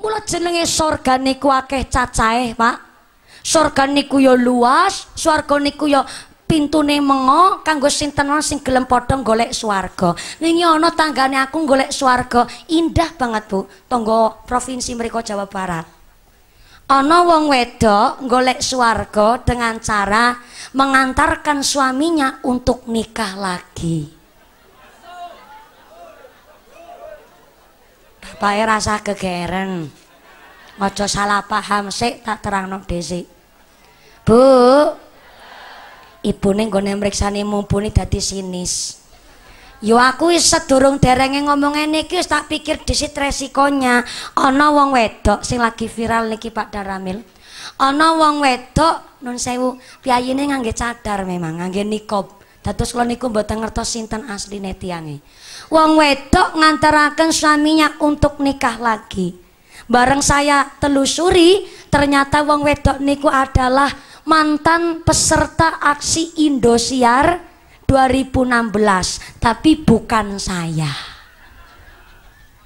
Mula jenenge surga niku akeh cacahe, Pak. Surga niku ya luas, swarga niku ya pintune mengo kanggo sinten sing gelem padha golek swarga. Ning ana tanggane aku golek swarga, indah banget, Bu. Tonggo provinsi mereka Jawa Barat. Ana wong wedok golek swarga dengan cara mengantarkan suaminya untuk nikah lagi. Pake rasa kegeren. Aja salah paham sik tak terangno dhisik. Bu. Ibune nggone mriksani mumpuni dadi sinis. Yo aku wis sedurung derenge ngomong ngene iki wis tak pikir dhisik resikonya. Ana wong wedok sing lagi viral niki Pak Daramil. Ana wong wedok nun sewu, piyayine nganggo cadar memang, nganggo nikob. Dados kula niku mboten ngertos sinten asline tiange. wong wedok nganterakan suaminya untuk nikah lagi bareng saya telusuri ternyata wong wedok niku adalah mantan peserta aksi Indosiar 2016 tapi bukan saya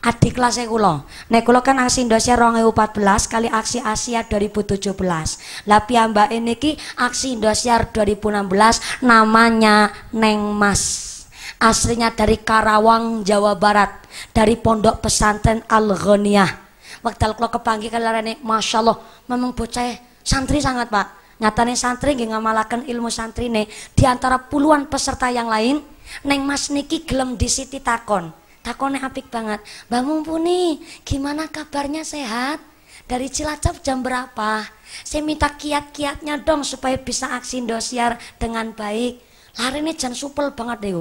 adik kelas kula nek kulo kan aksi Indosiar 2014 kali aksi Asia 2017 mbak ini ki aksi Indosiar 2016 namanya Neng Mas aslinya dari Karawang, Jawa Barat, dari Pondok Pesantren Al Ghaniyah. Waktu kalau kepanggi ini, masya Allah, memang bocah santri sangat pak. Nyatanya santri gak ngamalakan ilmu santri nih. Di antara puluhan peserta yang lain, neng mas niki gelem di siti takon. Takonnya apik banget. Mbak Mumpuni, gimana kabarnya sehat? Dari Cilacap jam berapa? Saya minta kiat-kiatnya dong supaya bisa aksi dosiar dengan baik. Lari ini jangan supel banget deh.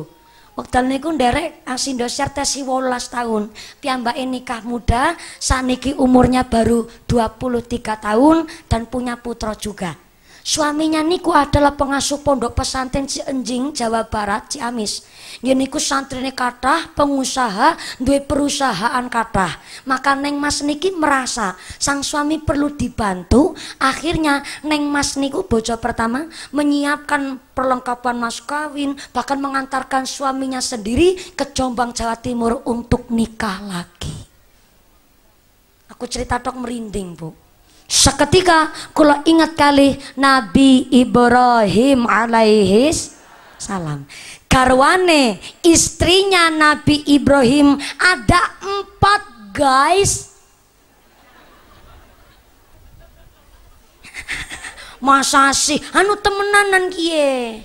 Wekdal niku nderek asindo sertesi 18 tahun. Piyambake nikah muda, saniki umurnya baru 23 tahun dan punya putra juga. Suaminya niku adalah pengasuh pondok pesantren Enjing, Jawa Barat, Ciamis. yen niku santrine kathah, pengusaha, duwe perusahaan kathah. Maka Neng Mas niki merasa sang suami perlu dibantu. Akhirnya Neng Mas niku bojo pertama menyiapkan perlengkapan mas kawin, bahkan mengantarkan suaminya sendiri ke Jombang, Jawa Timur untuk nikah lagi. Aku cerita tok merinding, Bu. Seketika kalau ingat kali Nabi Ibrahim alaihis salam. karwane istrinya Nabi Ibrahim ada empat guys. Masa sih anu temenanan kie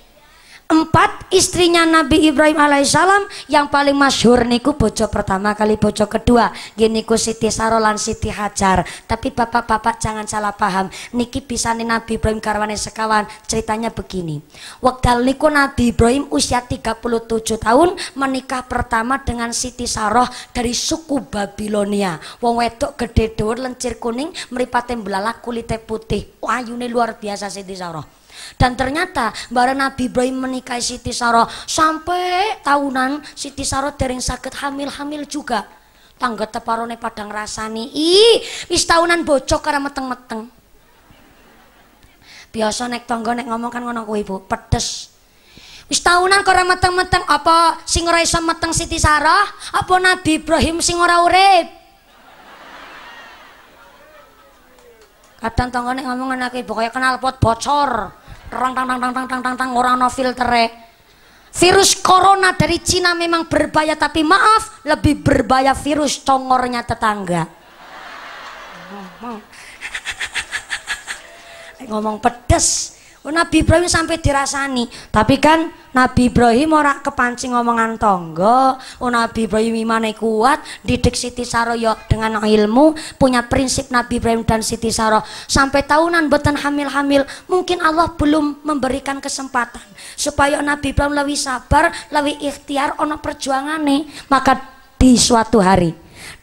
empat istrinya Nabi Ibrahim alaihissalam yang paling masyhur niku bojo pertama kali bojo kedua gini ku Siti Sarolan Siti Hajar tapi bapak-bapak jangan salah paham niki pisani Nabi Ibrahim karwane sekawan ceritanya begini waktu niku Nabi Ibrahim usia 37 tahun menikah pertama dengan Siti Saroh dari suku Babilonia wong wedok gede dhuwur lencir kuning meripatin belalak kulite putih wah ini luar biasa Siti Saroh dan ternyata bara Nabi Ibrahim menikahi Siti Sarah sampai tahunan Siti Sarah tering sakit hamil-hamil juga. Tangga teparone padang rasani. Ih, wis tahunan bocok karena meteng-meteng. Biasa naik tangga nek ngomong kan ngono kuwi, Pedes. Wis tahunan kok mateng meteng-meteng apa sing ora iso meteng Siti Sarah, apa Nabi Ibrahim sing ora urip? Kadang tanggane ngomong anak ibu kaya kenal pot bocor. Rang tang tang tang tang tang tang tang orang no filtere. Virus corona dari Cina memang berbahaya tapi maaf lebih berbahaya virus congornya tetangga. Ngomong pedes Oh, Nabi Ibrahim sampai dirasani, tapi kan Nabi Ibrahim ora kepancing omongan tonggo. Oh, Nabi Ibrahim imane kuat, didik Siti Saroyo ya dengan ilmu, punya prinsip Nabi Ibrahim dan Siti Saro. Sampai tahunan beten hamil-hamil, mungkin Allah belum memberikan kesempatan supaya Nabi Ibrahim lebih sabar, lebih ikhtiar ono perjuangan nih. Maka di suatu hari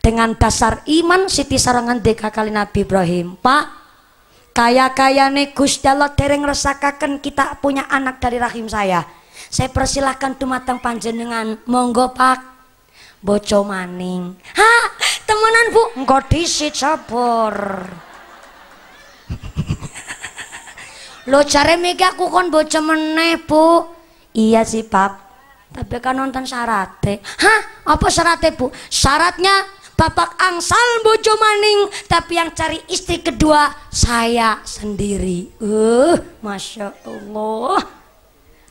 dengan dasar iman Siti Saro ngendika kali Nabi Ibrahim, "Pak, kaya nih Gusti Allah dereng resakakan kita punya anak dari rahim saya. Saya persilahkan tumatang panjenengan. Monggo Pak. Boco maning. Ha, temenan Bu, engkau disit sabar. Lo cari mega aku kan boco meneh, Bu. Iya sih, pak, Tapi kan nonton syaratnya. Hah? Apa syaratnya, Bu? Syaratnya bapak angsal bojo maning tapi yang cari istri kedua saya sendiri uh masya allah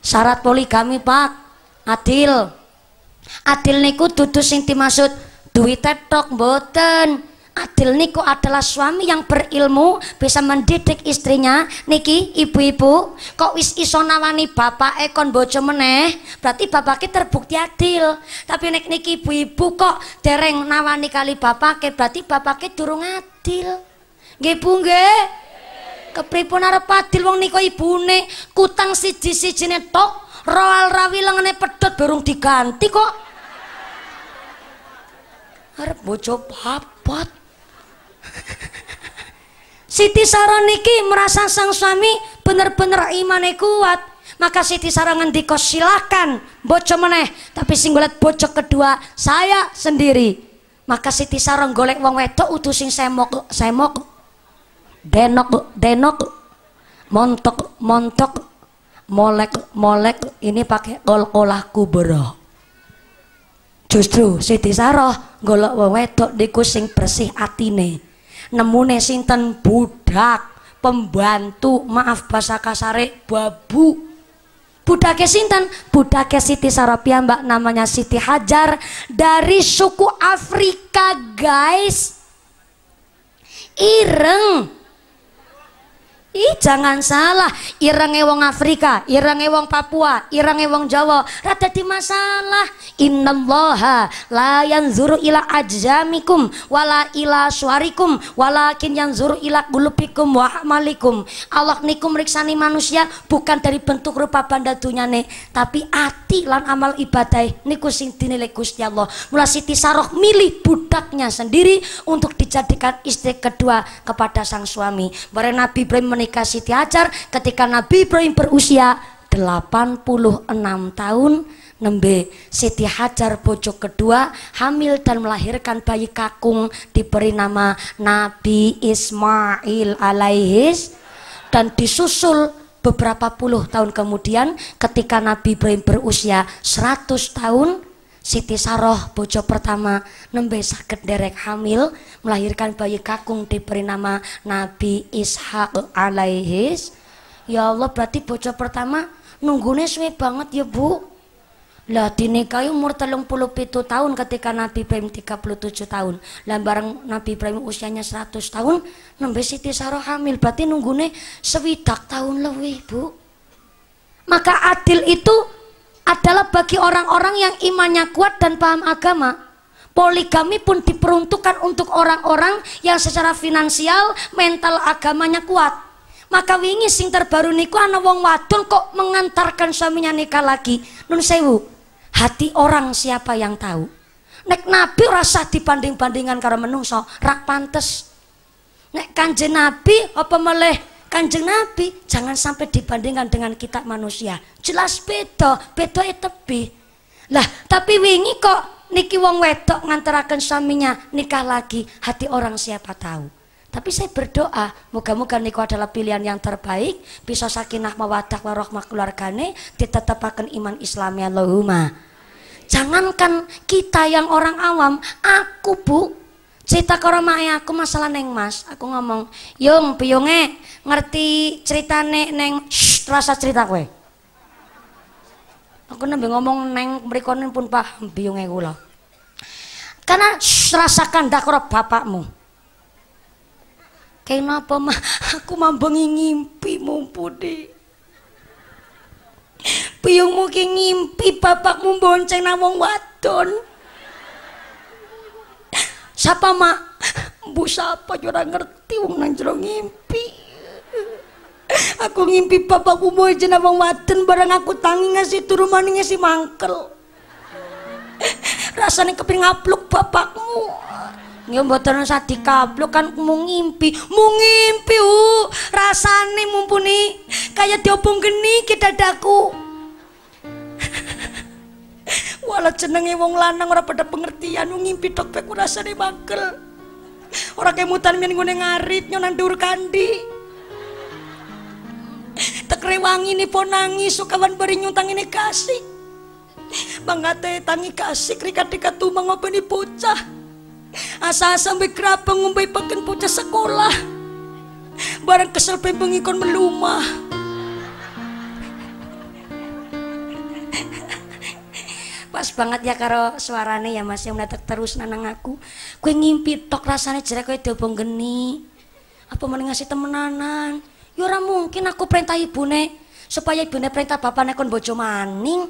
syarat poligami pak adil adil niku tutus sing dimaksud duit tetok boten. adil niku adalah suami yang berilmu bisa mendidik istrinya niki ibu-ibu kok wis iso nawani bapak ekon bojo meneh berarti bapak terbukti adil tapi nek niki ibu-ibu kok dereng nawani kali bapak berarti bapak durung adil nge bu nge kepripun arep adil wong niko ibu ne kutang siji-siji ne tok roal rawi lengene pedot burung diganti kok arep bojo papat Siti Sarah niki merasa sang suami bener-bener imane kuat. Maka Siti Sarah ngendiko silahkan bojo meneh, tapi singgulat bocok kedua saya sendiri. Maka Siti Sarah golek wong wedok utus sing semok semok denok denok montok montok molek molek ini pakai kol-kolah kubro. Justru Siti Sarah golek wong wedok niku sing bersih atine nemune sinten budak pembantu maaf bahasa kasare babu budak sinten budak Siti Sarapia mbak namanya Siti Hajar dari suku Afrika guys ireng Ih jangan salah, irange wong Afrika, irange wong Papua, irange wong Jawa, rada di masalah. Innallaha la yanzuru ila ajzamikum wala ila suarikum walakin yanzuru ila gulupikum, wa amalikum. Allah niku meriksani manusia bukan dari bentuk rupa banda dunyane, tapi ati lan amal ibadah niku sing dinilai Gusti Allah. Mula Siti Saroh milih budaknya sendiri untuk dijadikan istri kedua kepada sang suami. Bare Nabi Ibrahim menikah Siti Hajar ketika Nabi Ibrahim berusia 86 tahun nembe Siti Hajar pojok kedua hamil dan melahirkan bayi kakung diberi nama Nabi Ismail alaihis dan disusul beberapa puluh tahun kemudian ketika Nabi Ibrahim berusia 100 tahun Siti Saroh bojo pertama nembe sakit derek hamil melahirkan bayi kakung diberi nama Nabi Ishak alaihis ya Allah berarti bojo pertama nunggune suwe banget ya Bu lah dinikahi umur telung puluh pitu tahun ketika Nabi Ibrahim tujuh tahun lah bareng Nabi Ibrahim usianya seratus tahun nembe Siti Saroh hamil berarti nunggune sewidak tahun lebih Bu maka adil itu adalah bagi orang-orang yang imannya kuat dan paham agama. Poligami pun diperuntukkan untuk orang-orang yang secara finansial, mental agamanya kuat. Maka wingi sing terbaru niku ana wong wadon kok mengantarkan suaminya nikah lagi. Nun sewu, hati orang siapa yang tahu? Nek Nabi rasa dibanding-bandingan karo menungso, rak pantes. Nek kanjeng Nabi apa meleh Kanjeng Nabi jangan sampai dibandingkan dengan kita manusia. Jelas beda, beda ya tepi. Lah, tapi wingi kok niki wong wedok nganterakan suaminya nikah lagi. Hati orang siapa tahu. Tapi saya berdoa, moga-moga niku adalah pilihan yang terbaik, bisa sakinah mawadah warahmah keluargane, ditetapkan iman Islamnya Allahumma. Jangankan kita yang orang awam, aku bu, cerita karo mae aku masalah neng mas aku ngomong yung piyonge ngerti cerita neng neng terasa cerita kue aku nabi ngomong neng berikonin pun pak piyonge gula karena rasakan dak karo bapakmu kenapa mah aku mambengi ngimpi mumpuni piyungmu ki ngimpi bapakmu bonceng nawong wadon Siapa mak? Bu siapa? Jura ngerti wong nang jero ngimpi. Aku ngimpi bapakku mau jen abang waten bareng aku tangi ngasih turu maninya si mangkel. Rasanya kepingin ngapluk bapakmu. Ya mboten sadi kan mau ngimpi, mau ngimpi uh rasane mumpuni kaya diobong geni ki dadaku. walau jenenge wong lanang ora pada pengertian wong ngimpi tok pek rasane makel. Ora kemutan men ngene ngarit nyonan dur kandi. Tekre wangi ni pon nangis sukawan beri nyutang ini kasih. Bangate tangi kasih rika-rika tumang ngopeni bocah. Asa-asa mbe krapeng ngombe peken bocah sekolah. Barang kesel pembengikon melumah pas banget ya karo suarane ya mas yang mendadak terus nanang aku kue ngimpi tok rasanya jelek kue diobong geni apa mending ngasih temenanan yora ya mungkin aku perintah ibune supaya ibune perintah ne kon bojo maning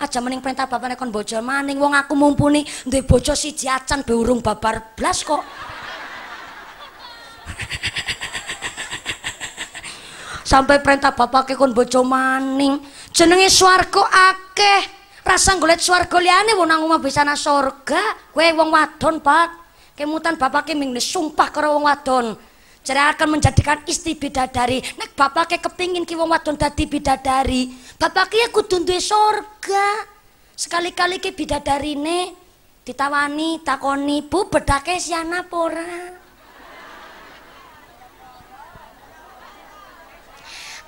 aja mending perintah ne kon bojo maning wong aku mumpuni duwe bojo si jacan beurung babar blas kok sampai perintah ke kon bojo maning jenenge swarga akeh rasa golek swarga liyane wong nang omah bisa nang surga kowe wong wadon pak kemutan bapak kemeng sumpah karo wong wadon Jadi akan menjadikan istri bidadari. Nek bapak kayak kepingin ki wong wadon dadi bidadari. Bapak kaya kudu duwe surga. Sekali-kali ki bidadarine ditawani, takoni, "Bu, bedake siana pora?"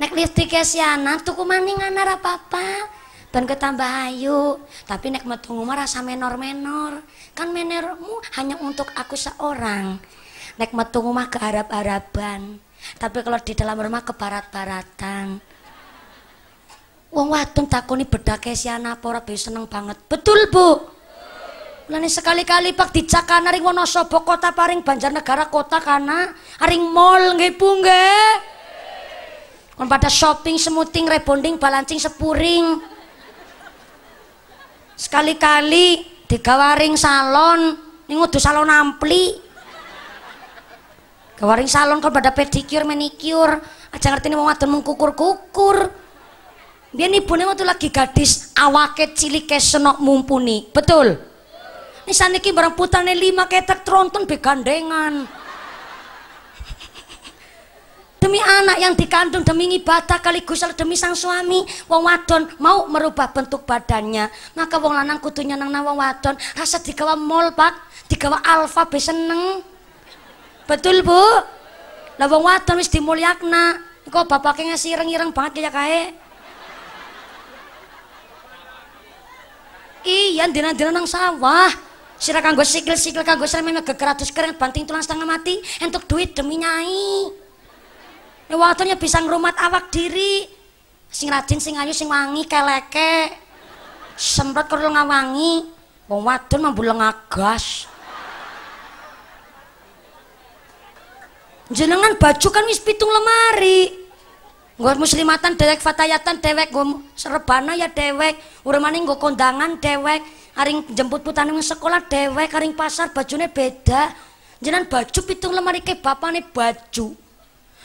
Nek listrike siana, tuku maning ana ra bapak. ben ketambah ayu tapi nek metu ngomong rasa menor-menor kan menormu hanya untuk aku seorang nek metu ngomong ke Arab-Araban tapi kalau di dalam rumah ke barat-baratan wong wadon takoni bedake si apa ora seneng banget betul bu Lani sekali-kali pak di dicakan aring Wonosobo kota paring Banjarnegara kota kana aring mall nggih Bu nggih. Kon pada shopping semuting rebonding balancing sepuring sekali-kali digawaring salon ini udah salon ampli gawaring salon kalau pada pedikir manicure aja ngerti ini mau ngadon mengkukur-kukur biar nih ini waktu lagi gadis awake cilike senok mumpuni betul ini saniki barang putane lima ketek tronton begandengan demi anak yang dikandung demi ibadah kali Gusti demi sang suami wong wadon mau merubah bentuk badannya maka wong lanang kutunya nang wong wadon rasa digawa mol Pak digawa alfa be seneng betul Bu lah wong wadon wis dimulyakna kok bapaknya ngasih ireng-ireng banget ya kae iya dina-dina nang sawah sira kanggo sikil sikil kanggo srememe gegeratus keren banting tulang setengah mati entuk duit demi nyai Ya, waktunya bisa ngerumat awak diri. Sing rajin, sing ayu, sing wangi, keleke. Semprot karo ngawangi. Wong wadon membuleng agas. Jenengan baju kan wis pitung lemari. gue muslimatan dewek fatayatan dewek gue serbana ya dewek. Urmane gue kondangan dewek. Aring jemput putane sekolah dewek, aring pasar bajunya beda. Jenengan baju pitung lemari ke bapane baju.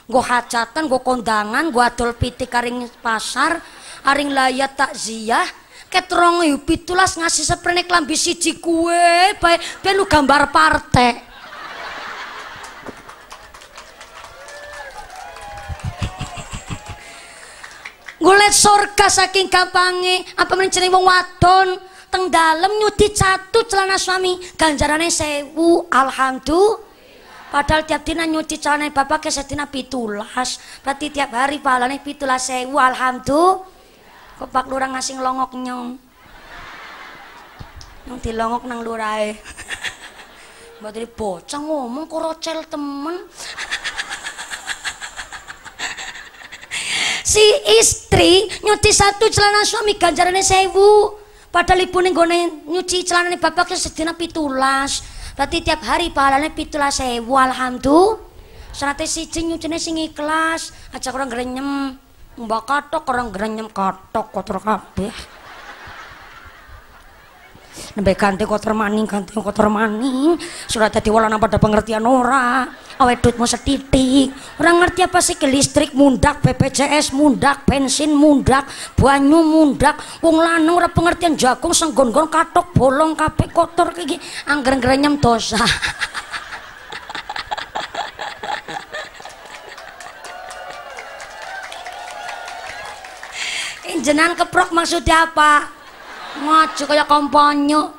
go hajatan go kondangan go adol pitik karing pasar aring layat takziah ketrong yupi tulas ngasih seprenek lambi siji kue bay lu gambar partai Golek surga saking gampange, apa menjeneng jeneng wong wadon teng dalem nyuti catu celana suami ganjarane sewu alhamdu. padahal tiap dina nyuci calonnya bapak sedina setina pitulas berarti tiap hari pahalanya pitulas sewa alhamdulillah kok pak lurah ngasih ngelongok nyong nyong dilongok nang lurah mbak tadi boceng ngomong kok rocel temen si istri nyuci satu celana suami ganjarannya sewu padahal ibu ini nyuci celana bapaknya sedina pitulas berarti tiap hari pahalanya pitulah sewu alhamdulillah seratnya si jeng nyucinnya sing ikhlas ajak orang gerenyem mbak katok orang gerenyem katok kotor kabeh nembe ganti kotor maning ganti kotor maning surat wala nampak pada pengertian ora awet duitmu setitik Orang ngerti apa sih ke listrik mundak BPJS mundak bensin mundak banyu mundak wong lanang ora pengertian jagung senggon-gon katok bolong kape kotor kayak angger-angger dosa Jenang keprok maksudnya apa? Maju kayak kampanye.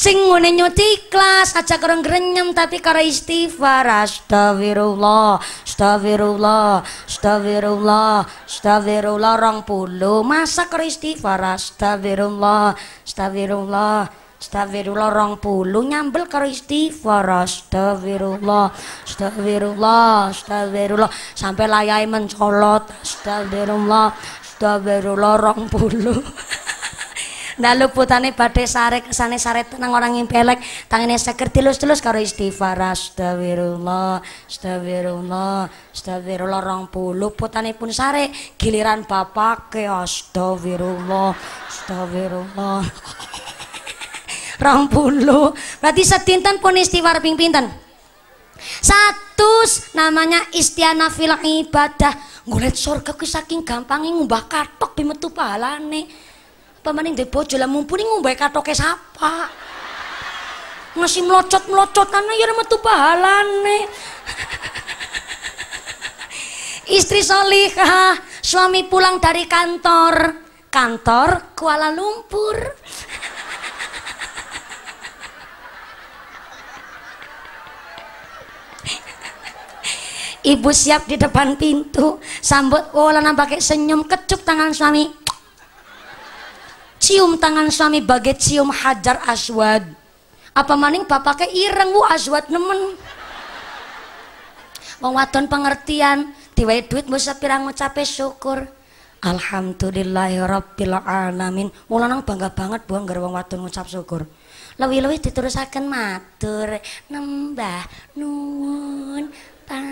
Sing ngene nyuti kelas aja karo grenyem tapi karo istighfar. Astagfirullah, astagfirullah, astagfirullah, astagfirullah rong pulu Masa karo istighfar astagfirullah, astagfirullah. Astagfirullah rong puluh nyambel karo istighfar Astagfirullah Astagfirullah Astagfirullah Sampai layai mencolot Astagfirullah Daweru lorong puluh Dalu putane badhe sare kesane sare tenang orang yang pelek tangane seger tilus-tilus karo istighfar astagfirullah astagfirullah astagfirullah rong puluh putane pun sare giliran bapak ke astagfirullah astagfirullah rong puluh berarti setinten pun istighfar ping pinten satu namanya istiana fil ibadah. Golek surga ku saking gampang ngubah katok bi metu pahalane. Apa meneh di bojo lah mumpuni ngubah katoke sapa. Ngasih melocot-melocot karena ya metu pahalane. Istri solihah, suami pulang dari kantor, kantor Kuala Lumpur. Ibu siap di depan pintu, sambut wulanang pakai senyum, kecup tangan suami. Cium tangan suami bagai cium hajar aswad. Apa maning bapaknya ireng, wu aswad nemen. Wong wadon pengertian, diwai duit musa pirang mencapai syukur. Alhamdulillahirabbil alamin. wulanang bangga banget buang gara wong wadon ngucap syukur. Lewi-lewi diterusaken matur nembah nun. Pak.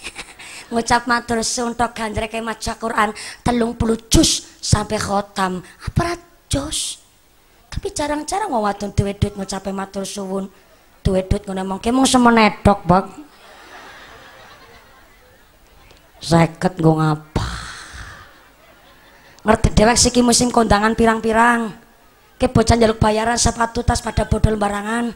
Ngucap matur suwun tok ke maca Quran telung juz sampai khotam. Apa juz? Tapi jarang-jarang mau wadon duit duit ngucape matur suwun. duit duit ngene mongke mung semua tok, Pak. Seket nggo ngapa? Ngerti dewek siki musim kondangan pirang-pirang. Ke bocah jaluk bayaran sepatu tas pada bodol barangan.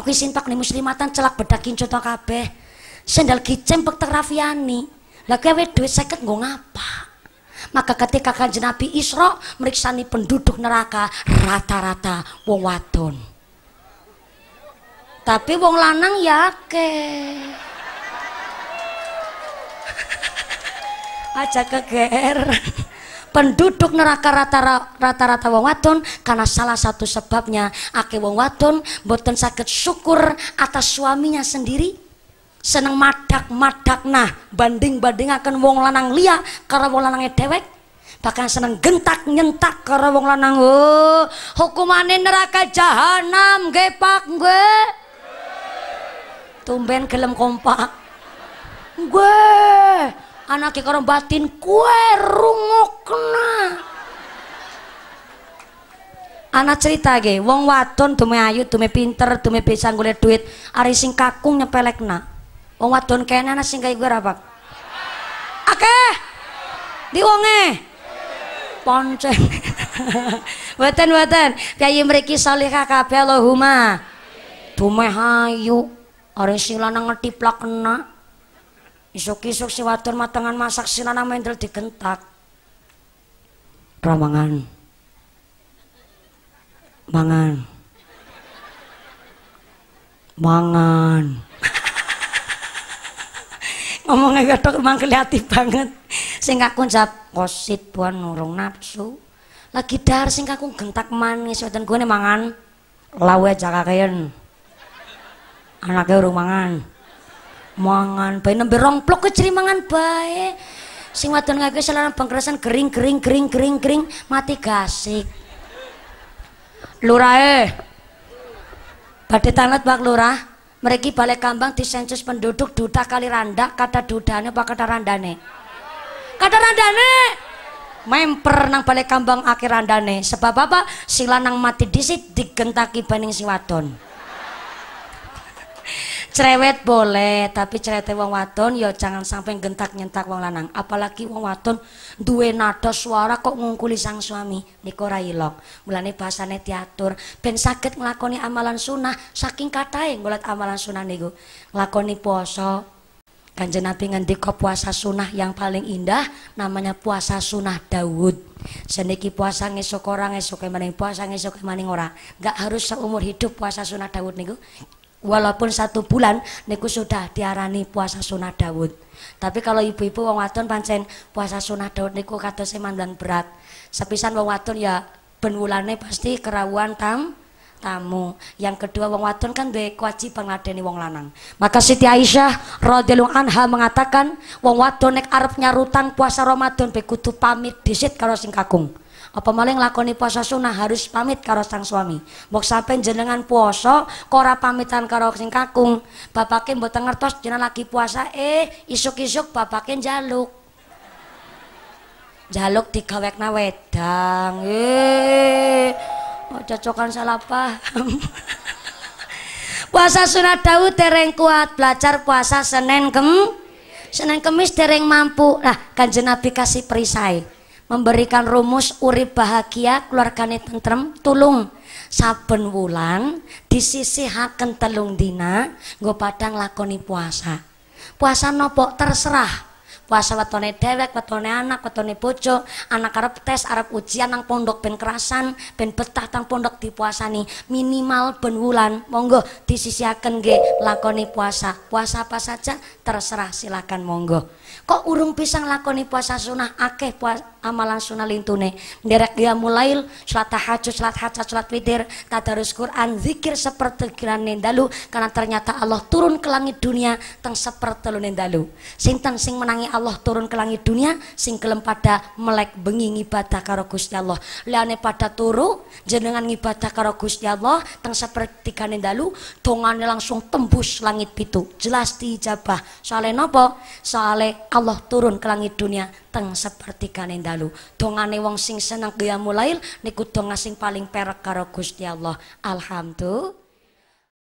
Aku isin tok nih muslimatan celak bedakin coto kabeh sendal kicem pekter Rafiani lah kowe duit seket gue ngapa maka ketika kanjeng Nabi Isra meriksani penduduk neraka rata-rata wong wadon tapi wong lanang ya ke aja keger penduduk neraka rata-rata wong wadon karena salah satu sebabnya ake wong wadon boten sakit syukur atas suaminya sendiri seneng madak-madak nah banding-banding akan wong lanang lia karena wong lanangnya e dewek bahkan seneng gentak nyentak karena wong lanang oh, hukumane neraka jahanam gepak Pak gue tumben gelem kompak gue anake karo batin kue rungokna anak cerita ge wong waton dume ayu dume pinter dume bisa golek duit ari sing kakung nyepelekna Wong wadon ana sing kaya kowe rapak. Akeh. Di wonge. Ponceng. Weten weten. kaya mriki salihah kabeh Allahumma. Dumeh ayu. Are sing lanang ngetiplak kena. Isuk-isuk si wadon matengan masak si lanang mendel digentak. Ramangan. Mangan. Mangan. Omong-omong gedok emang kelihatan banget sing aku jawab kosit buan nurung nafsu lagi dar sing aku gentak manis dan gue nih mangan lawe jakakean anaknya urung mangan mangan bayi nembe rong plok keceri mangan bayi sing wadon ngake selanam pengkerasan kering kering kering kering kering mati gasik eh, badai tanat bak lurah mereka balik kambang di sensus penduduk duta kali randa kata dudane apa kata randane? Kata randane memper nang balik kambang akhir randane sebab apa sila nang mati disit digentaki baning si wadon. cerewet boleh tapi cerewet wong wadon ya jangan sampai ngentak nyentak wong lanang apalagi wong wadon duwe nada suara kok ngungkuli sang suami niku ora ilok mulane bahasane diatur ben sakit nglakoni amalan sunah. saking katae ngolat amalan sunah niku nglakoni puasa Kanjeng Nabi ngendika puasa sunah yang paling indah namanya puasa sunah Daud. Seniki puasa ngesuk orang ngesuk maning puasa ngesuk maning ora. Enggak harus seumur hidup puasa sunah Daud niku. walaupun satu bulan niku sudah diarani puasa sunah Daud. Tapi kalau ibu-ibu wong wadon pancen puasa sunah Daud niku kados mandan berat. Sepisan wong wadon ya ben wulane pasti kerawuan tam tamu. Yang kedua wong wadon kan duwe kewajiban ngadeni wong lanang. Maka Siti Aisyah radhiyallahu anha mengatakan wong wadon nek arep nyarutang puasa Ramadan be kudu pamit disit karo sing kakung apa maling lakoni puasa sunnah harus pamit karo sang suami mau sampai jenengan puasa kora pamitan karo sing kakung mau denger tos jenang lagi puasa eh isuk-isuk jaluk. Jaluk njaluk na wedang eh oh, cocokan salah paham puasa sunat Daud tereng kuat belajar puasa senen kem senen Kemis tereng mampu nah kan Nabi kasih perisai memberikan rumus urip bahagia keluargane tentrem tulung saben wulan disisihaken telung dina nggo padang lakoni puasa puasa nopo terserah puasa wetone dewek wetone anak wetone bojo anak arep tes arep ujian nang pondok ben kerasan ben betah tang pondok dipuasani minimal ben wulan monggo disisihaken nggih lakoni puasa puasa apa saja terserah silakan monggo kok urung pisang lakoni puasa sunnah akeh puas amalan sunnah lintune derek dia mulail salat tahajud salat hajat salat witir tadarus Quran zikir seperti kiran nendalu karena ternyata Allah turun ke langit dunia teng seperti lu nendalu sinten sing menangi Allah turun ke langit dunia sing kelem pada melek bengi ngibadah karo Gusti Allah liane pada turu jenengan ngibadah karo Gusti Allah teng seperti nendalu tongane langsung tembus langit pitu jelas dijabah soale nopo soale Allah turun ke langit dunia teng sepertigane dalu dongane wong sing seneng qiyamul mulail niku donga sing paling perak karo Gusti Allah alhamdulillah